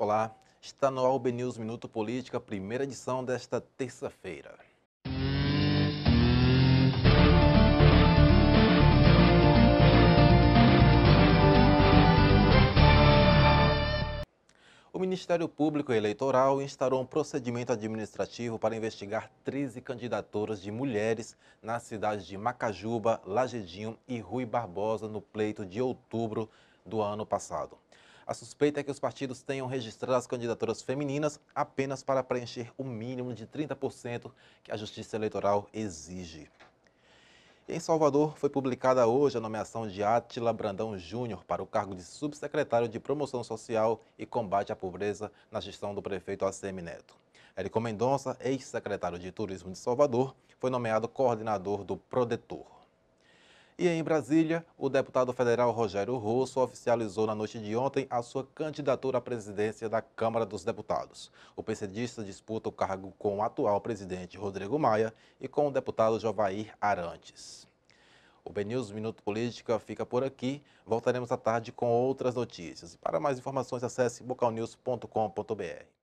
Olá, está no AUB News Minuto Política, primeira edição desta terça-feira. O Ministério Público Eleitoral instaurou um procedimento administrativo para investigar 13 candidaturas de mulheres nas cidades de Macajuba, Lagedinho e Rui Barbosa no pleito de outubro do ano passado. A suspeita é que os partidos tenham registrado as candidaturas femininas apenas para preencher o mínimo de 30% que a Justiça Eleitoral exige. Em Salvador, foi publicada hoje a nomeação de Átila Brandão Júnior para o cargo de subsecretário de Promoção Social e Combate à Pobreza na gestão do prefeito ACM Neto. Érico Mendonça, ex-secretário de Turismo de Salvador, foi nomeado coordenador do Prodetor. E em Brasília, o deputado federal Rogério Rosso oficializou na noite de ontem a sua candidatura à presidência da Câmara dos Deputados. O PCDista disputa o cargo com o atual presidente Rodrigo Maia e com o deputado Jovair Arantes. O BNews Minuto Política fica por aqui. Voltaremos à tarde com outras notícias. Para mais informações, acesse bocalnews.com.br.